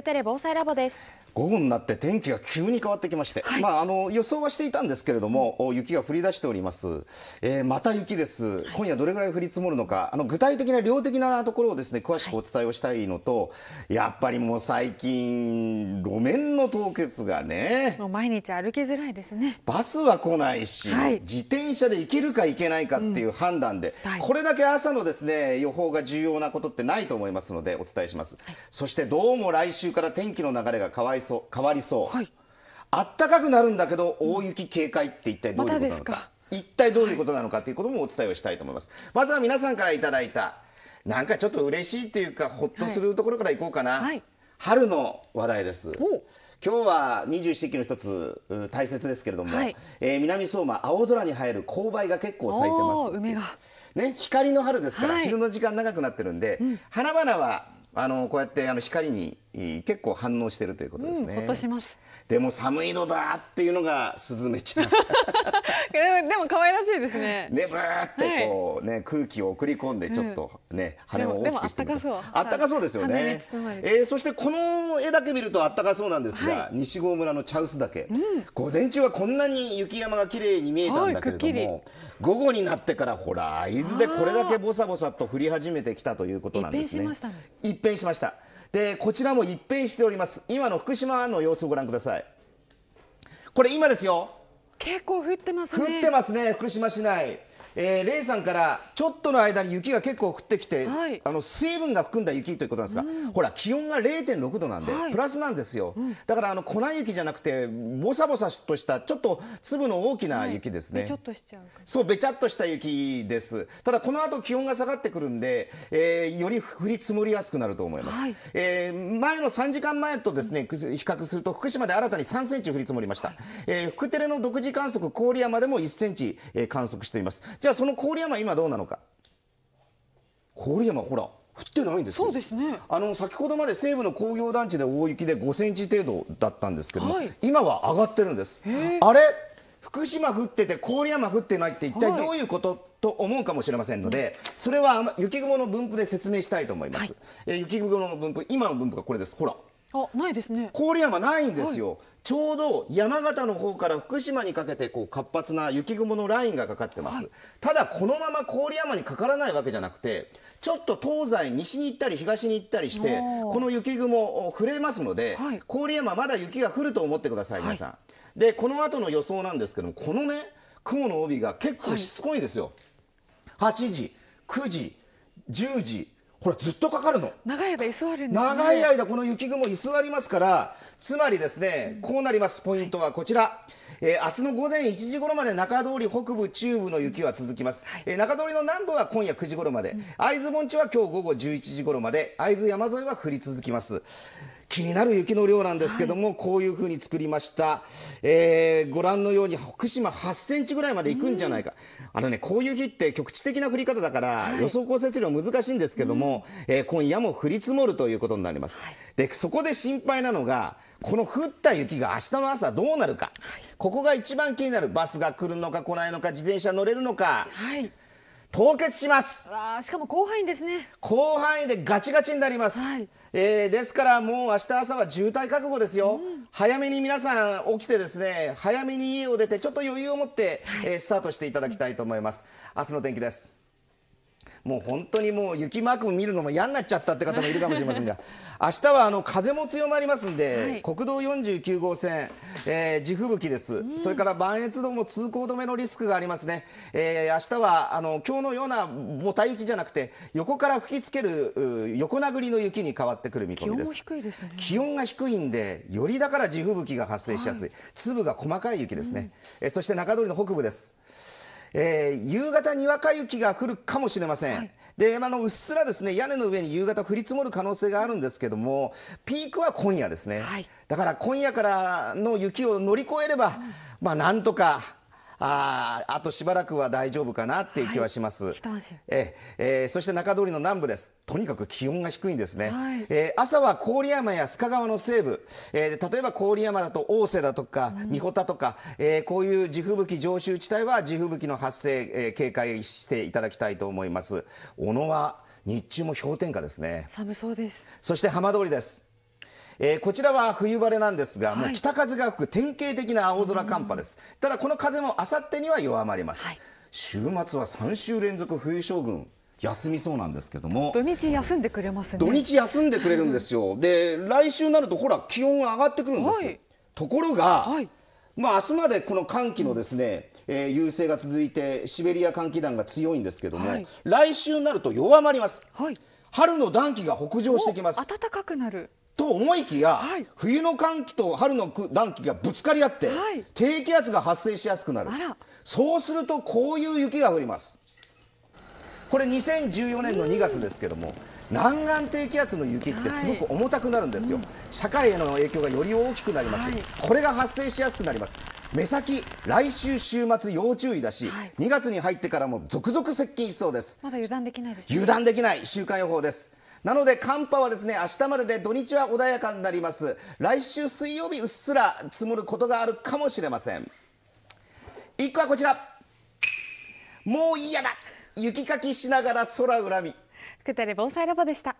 テレ防災ラボです午後になって天気が急に変わってきまして、はい、まあ、あの予想はしていたんですけれども、うん、雪が降り出しております、えー、また雪です、はい、今夜どれぐらい降り積もるのか、あの具体的な量的なところをですね詳しくお伝えをしたいのと、はい、やっぱりもう最近、路面の凍結がね、もう毎日歩きづらいですねバスは来ないし、自転車で行けるか行けないかっていう判断で、うん、これだけ朝のですね予報が重要なことってないと思いますので、お伝えします。そしてどうも来週から天気の流れが変わりそう変わりそう、はい、暖かくなるんだけど大雪警戒って一体どういうことなのかまか、一体どういうことなのかということもお伝えをしたいと思います、はい、まずは皆さんからいただいたなんかちょっと嬉しいっていうかほっとするところからいこうかな、はい、春の話題です今日は二十四節の一つ大切ですけれども、はい、えー、南相馬青空に映える紅梅が結構咲いてます梅がね光の春ですから、はい、昼の時間長くなってるんで、うん、花々はあのこうやってあの光に結構反応してるということですね、うん、すでも寒いのだっていうのがスズメちゃん でも可愛らしいですねねブーってこうね、はい、空気を送り込んでちょっとね、うん、羽を大きくしてみるあったかそうですよね、えー、そしてこの絵だけ見るとあったかそうなんですが、はい、西郷村の茶臼岳、うん、午前中はこんなに雪山が綺麗に見えたんだけれども午後になってからほら伊豆でこれだけぼさぼさと降り始めてきたということなんですね一変しましたでこちらも一変しております今の福島の様子をご覧くださいこれ今ですよ結構降ってますね降ってますね福島市内えー、レイさんからちょっとの間に雪が結構降ってきて、はい、あの水分が含んだ雪ということなんですが、うん、ほら気温が0.6度なんで、はい、プラスなんですよ、うん、だからあの粉雪じゃなくてボサボサとしたちょっと粒の大きな雪ですね、はい、べちとしちゃうそうべちゃっとした雪ですただこの後気温が下がってくるんで、えー、より降り積もりやすくなると思います、はい、えー、前の3時間前とですね比較すると福島で新たに3センチ降り積もりました、はい、えー、福テレの独自観測郡山でも1センチ、え観測していますじゃあその郡山今どうなのか郡山ほら降ってないんですそうですね。あの先ほどまで西部の工業団地で大雪で5センチ程度だったんですけども、はい今は上がってるんです。あれ福島降ってて郡山降ってないって一体どういうこと、と思うかもしれませんので、それはあ雪雲の分布で説明したいと思います。え雪雲の分布、今の分布がこれです。ほら、あないですね郡山ないんですよ、はい、ちょうど山形の方から福島にかけてこう活発な雪雲のラインがかかってます、はい、ただこのまま郡山にかからないわけじゃなくてちょっと東西西に行ったり東に行ったりしてこの雪雲触れますので、はい、郡山まだ雪が降ると思ってください皆さん、でこの後の予想なんですけどもこのね雲の帯が結構しつこいんですよ、8時9時10時これずっとかかるの長い間居座る、ね、長い間この雪雲居座りますからつまりですね、うん、こうなりますポイントはこちら、はいえー、明日の午前1時頃まで中通り北部、中部の雪は続きます、はい、えー、中通りの南部は今夜9時頃まで、うん、会津盆地は今日午後11時頃まで会津山沿いは降り続きます気になる雪の量なんですけども、はい、こういうふうに作りました、えー、ご覧のように福島8センチぐらいまでいくんじゃないか、うん、あのねこういう日って局地的な降り方だから、はい、予想降雪量難しいんですけども、うん、えー、今夜も降り積もるということになります、はい、でそこで心配なのがこの降った雪が明日の朝どうなるか、ここが一番気になるバスが来るのか来ないのか自転車乗れるのか、はい凍結しますしかも広範囲ですね広範囲でガチガチになります、はい、えー、ですからもう明日朝は渋滞覚悟ですよ、うん、早めに皆さん起きてですね早めに家を出てちょっと余裕を持って、はい、えー、スタートしていただきたいと思います明日の天気ですもう本当にもう雪マーク見るのも嫌になっちゃったって方もいるかもしれませんが 明日はあの風も強まりますんで、はい、国道49号線、えー、地吹雪です、うん、それから磐越道も通行止めのリスクがありますね、えー、明日はあの今日のようなボタ雪じゃなくて横から吹きつける横殴りの雪に変わってくる見込みです気温、ね、気温が低いんでよりだから地吹雪が発生しやすい、はい、粒が細かい雪ですね、うん、えー、そして中通りの北部ですえー、夕方にわか雪が降るかもしれません、はい、で、まあ、のうっすらですね屋根の上に夕方降り積もる可能性があるんですけどもピークは今夜ですね、はい、だから今夜からの雪を乗り越えれば、まあ、なんとかああとしばらくは大丈夫かなっていう気はします、はい、ええー、そして中通りの南部ですとにかく気温が低いんですね、はい、えー、朝は郡山や須賀川の西部、えー、例えば郡山だと大瀬だとか三保田とか、えー、こういう地吹雪常習地帯は地吹雪の発生、えー、警戒していただきたいと思います小野は日中も氷点下ですね寒そうですそして浜通りですえー、こちらは冬晴れなんですが、はい、もう北風が吹く典型的な青空寒波です。ただこの風もあさってには弱まります。はい、週末は3週連続冬将軍休みそうなんですけども土日休んでくれます、ね、土日休んでくれるんですよで来週になるとほら気温が上がってくるんです、はい、ところが、はい、まあ明日までこの寒気のですね、えー、優勢が続いてシベリア寒気団が強いんですけども、はい、来週になると弱まります、春の暖気が北上してきます暖かくなると思いきや、はい、冬の寒気と春の暖気がぶつかり合って、はい、低気圧が発生しやすくなるそうするとこういう雪が降りますこれ2014年の2月ですけども南岸低気圧の雪ってすごく重たくなるんですよ、はい、社会への影響がより大きくなります、これが発生しやすくなります目先来週週末要注意だし、2月に入ってからも続々接近しそうですまだ油断できないです、ね、油断できない週間予報ですなので寒波はですね明日までで土日は穏やかになります来週水曜日うっすら積もることがあるかもしれません一個はこちらもう嫌だ雪かきしながら空恨み福谷防災ラボでした